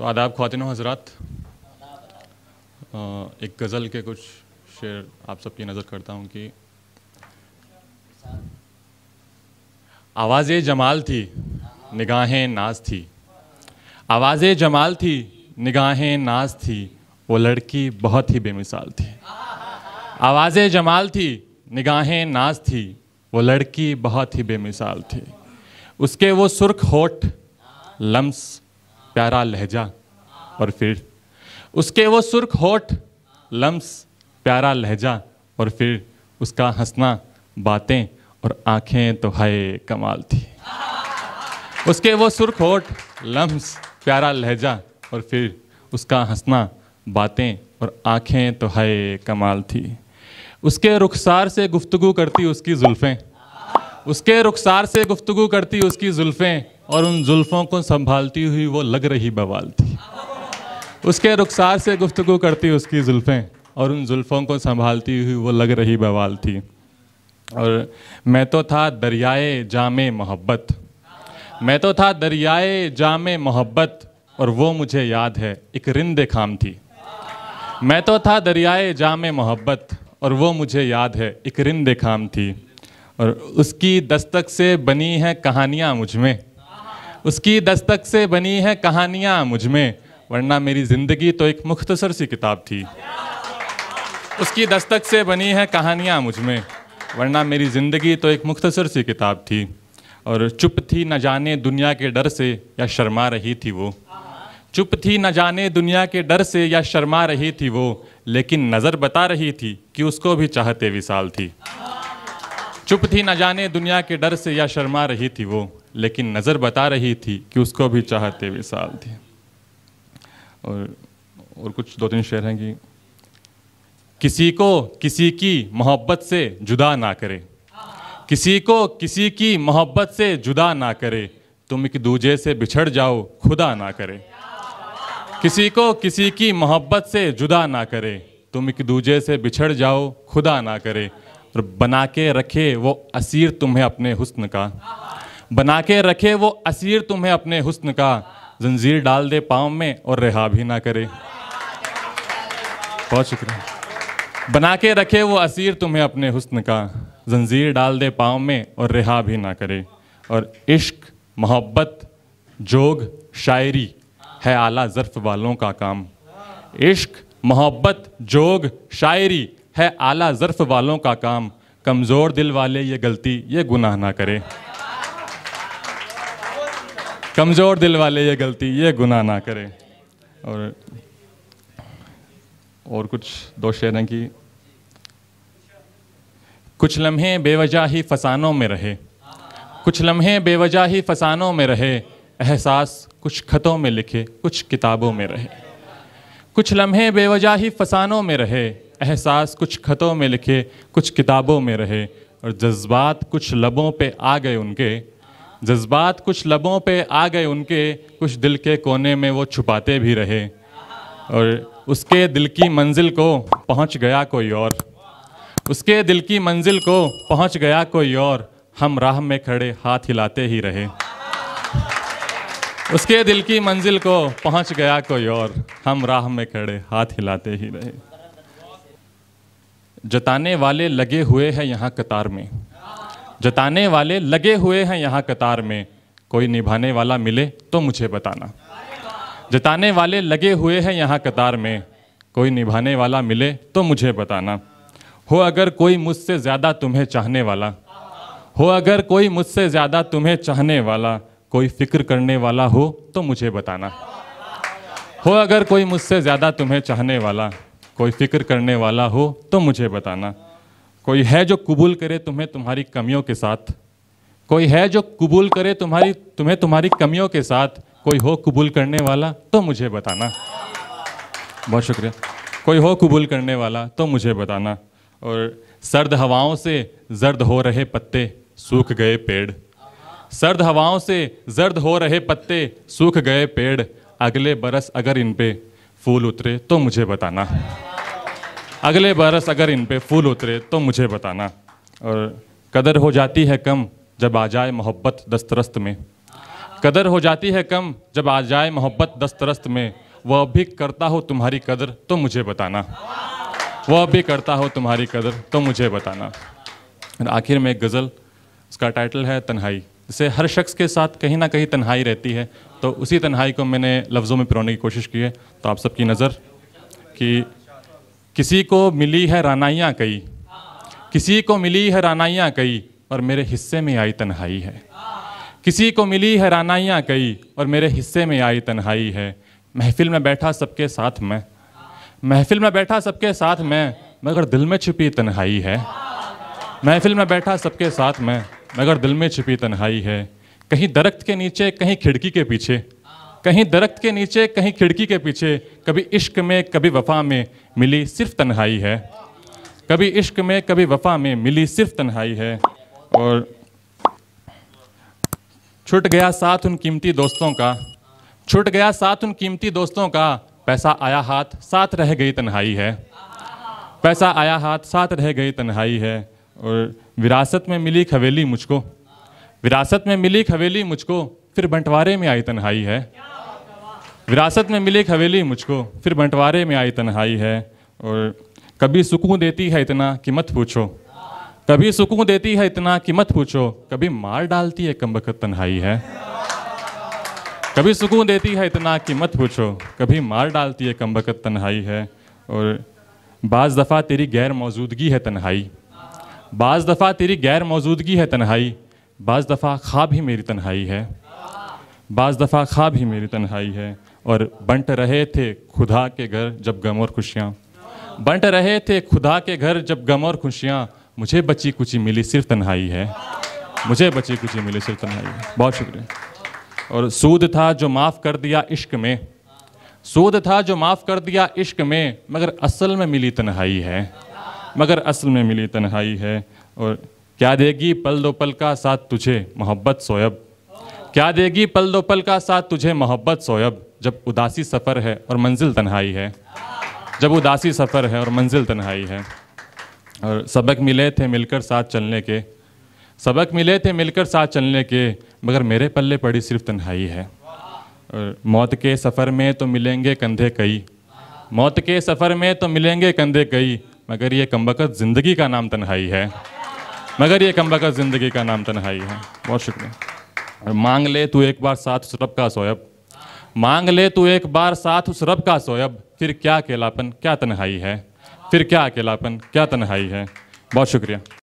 तो आदाब खातिन हजरात एक गज़ल के कुछ शेर आप सबकी नज़र करता हूँ कि आवाज़ जमाल थी निगाहें नाज थी आवाज़ जमाल थी निगाहें नाज थी वो लड़की बहुत ही बेमिसाल थी आवाज़ जमाल थी निगाहें नाज थी वो लड़की बहुत ही बेमिसाल थी उसके वो सुर्ख होठ लम्स प्यारा लहजा और फिर उसके वो सुर्ख होठ लम्स प्यारा लहजा और फिर उसका हंसना बातें और आंखें तो हाय कमाल थी उसके वो सुर्ख होठ लम्स प्यारा लहजा और फिर उसका हंसना बातें और आंखें तो हाय कमाल थी उसके रुखसार से गुफ्तगु करती उसकी जुल्फ़ें उसके रुखसार से गुफ्तगु करती उसकी जुल्फ़ें और उन जुल्फ़ों को संभालती हुई वो लग रही बवाल थी उसके रुखसार से गुफ्तु करती उसकी जुल्फ़ें और उन जुल्फ़ों को संभालती हुई वो लग रही बवाल थी और मैं तो था दरियाए जाम मोहब्बत मैं तो था दरियाए जाम मोहब्बत और वो मुझे याद है एक रिंद खाम थी मैं तो था दरियाए जाम मोहब्बत और वो मुझे याद है एक रिंद खाम थी और उसकी दस्तक से बनी है कहानियाँ मुझ में उसकी दस्तक से बनी है कहानियाँ मुझ में वरना मेरी ज़िंदगी तो एक मुख्तसर सी किताब थी उसकी दस्तक से बनी है कहानियाँ मुझ में वरना मेरी ज़िंदगी तो एक मुख्तसर सी किताब थी और चुप थी न जाने दुनिया के डर से या शर्मा रही थी वो चुप थी न जाने दुनिया के डर से या शर्मा रही थी वो लेकिन नज़र बता रही थी कि उसको भी चाहते विशाल थी चुप थी न जाने दुनिया के डर से या शर्मा रही थी वो लेकिन नज़र बता रही थी कि उसको भी चाहते विशाल थी और और कुछ दो तीन शेर हैं कि किसी को किसी की मोहब्बत से जुदा ना करे किसी को किसी की मोहब्बत से जुदा ना करे तुम एक दूजे से बिछड़ जाओ खुदा ना करे किसी को किसी की मोहब्बत से जुदा ना करे तुम एक दूजे से बिछड़ जाओ खुदा ना करे और बना के रखे वो असीर तुम्हें अपने हुस्न का बना के रखे वो असीर तुम्हें अपने हुस्न का जंजीर डाल दे पाँव में और रिहा भी ना करे बहुत शुक्रिया बना के रखे वो असीर तुम्हें अपने हुस्न का जंजीर डाल दे पाँव में और रिहा भी ना करे और इश्क मोहब्बत जोग शायरी है आला ज़र्फ़ वालों का काम इश्क मोहब्बत जोग शायरी है आला ज़र्फ़ वालों का काम कमज़ोर दिल वाले ये गलती ये गुनाह ना करे कमज़ोर दिल वाले ये गलती ये गुनाह ना करें और और कुछ दो हैं कि कुछ लम्हे बेवजह ही फसानों में रहे कुछ लम्हे बेवजह ही फसानों में रहे एहसास कुछ खतों में लिखे कुछ किताबों में रहे कुछ लम्हे बेवजह ही फसानों में रहे एहसास कुछ खतों में लिखे कुछ किताबों में रहे और जज्बात कुछ लबों पे आ गए उनके जज्बात कुछ लबों पे आ गए उनके कुछ दिल के कोने में वो छुपाते भी रहे और उसके दिल की मंजिल को पहुंच गया कोई और उसके दिल की मंजिल को पहुंच गया कोई और हम राह में खड़े हाथ हिलाते ही रहे उसके दिल की मंजिल को पहुंच गया कोई और हम राह में खड़े हाथ हिलाते ही रहे जताने वाले लगे हुए हैं यहाँ कतार में जताने वाले लगे हुए हैं यहाँ कतार में कोई निभाने वाला मिले तो मुझे बताना जताने वाले लगे हुए हैं यहाँ कतार में कोई निभाने वाला मिले तो मुझे बताना हो अगर कोई मुझसे ज़्यादा तुम्हें चाहने वाला हो अगर कोई मुझसे ज़्यादा तुम्हें चाहने वाला कोई फिक्र करने वाला हो तो मुझे बताना हो अगर कोई मुझसे ज़्यादा तुम्हें चाहने वाला कोई फिक्र करने वाला हो तो मुझे बताना कोई है जो कबूल करे तुम्हें तुम्हारी कमियों के साथ कोई है जो कबूल करे तुम्हारी तुम्हें तुम्हारी कमियों के साथ कोई हो कबूल करने वाला तो मुझे बताना बहुत शुक्रिया कोई हो कबूल करने वाला तो मुझे बताना और सर्द हवाओं से जर्द हो रहे पत्ते सूख गए पेड़ सर्द हवाओं से जर्द हो रहे पत्ते सूख गए पेड़ अगले बरस अगर इन पे फूल उतरे तो मुझे बताना अगले बरस अगर इन पे फूल उतरे तो मुझे बताना और कदर हो जाती है कम जब आ जाए मोहब्बत दस्तरस्त में कदर हो जाती है कम जब आ जाए मोहब्बत दस्तरस्त में वह भी करता हो तुम्हारी कदर तो मुझे बताना वह भी करता हो तुम्हारी कदर तो मुझे बताना आखिर में एक गज़ल उसका टाइटल है तन्हाई इसे हर शख्स के साथ कहीं ना कहीं तन्हाई रहती है तो उसी तन्हाई को मैंने लफ्ज़ों में पिरोने की कोशिश की है तो आप सबकी नज़र कि किसी को मिली है रानाइयाँ कई किसी को मिली है रानाइयाँ कई और मेरे हिस्से में आई तन्हाई है किसी को मिली है रानाइयाँ कई और मेरे हिस्से में आई तन्हाई है महफिल में बैठा सबके साथ मैं महफिल में बैठा सबके साथ मैं मगर दिल में छुपी तन्हाई है महफिल में बैठा सबके साथ मैं मगर दिल में छुपी तन्हाई है कहीं दरख्त के नीचे कहीं खिड़की के पीछे कहीं दरख्त के नीचे कहीं खिड़की के पीछे कभी इश्क में कभी वफा में मिली सिर्फ तन्हाई है कभी इश्क में कभी वफा में मिली सिर्फ तन्हाई है और छुट गया साथ उन कीमती दोस्तों का छुट गया साथ उन कीमती दोस्तों का पैसा आया हाथ साथ रह गई तन्हाई है पैसा आया हाथ साथ रह गई तन्हाई है और विरासत में मिली खवेली मुझको विरासत में मिली खवेली मुझको फिर बंटवारे में आई तन्हाई है विरासत में मिली हवेली मुझको फिर बंटवारे में आई तन्हाई है और कभी सुकून देती है इतना कि मत पूछो कभी सुकून देती है इतना कि मत पूछो कभी मार डालती है कम बकत तन्हाई है कभी सुकून देती है इतना कि मत पूछो कभी मार डालती है कम बकत तन्हाई है और बाज़ दफ़ा तेरी गैर मौजूदगी है तन्हाई बाज़ दफ़ा तेरी गैर मौजूदगी है तन्हाई बाज़ दफ़ा ख्वाब ही मेरी तन्हाई है बाज़ दफ़ा ख्वाब ही मेरी तन्हाई है और बंट रहे थे खुदा के घर जब गम और खुशियाँ बंट रहे थे खुदा के घर जब गम और खुशियाँ मुझे बची कुची मिली सिर्फ तन्हाई है मुझे बची कुची मिली सिर्फ तन्हाई है बहुत शुक्रिया और सूद था जो माफ़ कर दिया इश्क में सूद था जो माफ़ कर दिया इश्क में मगर असल में मिली तन्हाई है मगर असल में मिली तन्हाई है और क्या देगी पल दो पल का साथ तुझे मोहब्बत सोयब क्या देगी पल दो पल का साथ तुझे मोहब्बत सोयब जब उदासी सफ़र है और मंजिल तन्हाई है जब उदासी सफ़र है और मंजिल तन्हाई है और सबक मिले थे मिलकर साथ चलने के सबक मिले थे मिलकर साथ चलने के मगर मेरे पल्ले पड़ी सिर्फ तन्हाई है और मौत के सफ़र में तो मिलेंगे कंधे कई मौत के सफ़र में तो मिलेंगे कंधे कई मगर ये कमबकत ज़िंदगी का नाम तन्हाई है मगर ये कमबकत ज़िंदगी का नाम तन्हाई है बहुत शुक्रिया मांग ले तू एक बार साथ उस रब का सोयब मांग ले तू एक बार साथ उस रब का सोयब फिर क्या अकेलापन क्या तनहाई है फिर क्या अकेलापन क्या तनहाई है बहुत शुक्रिया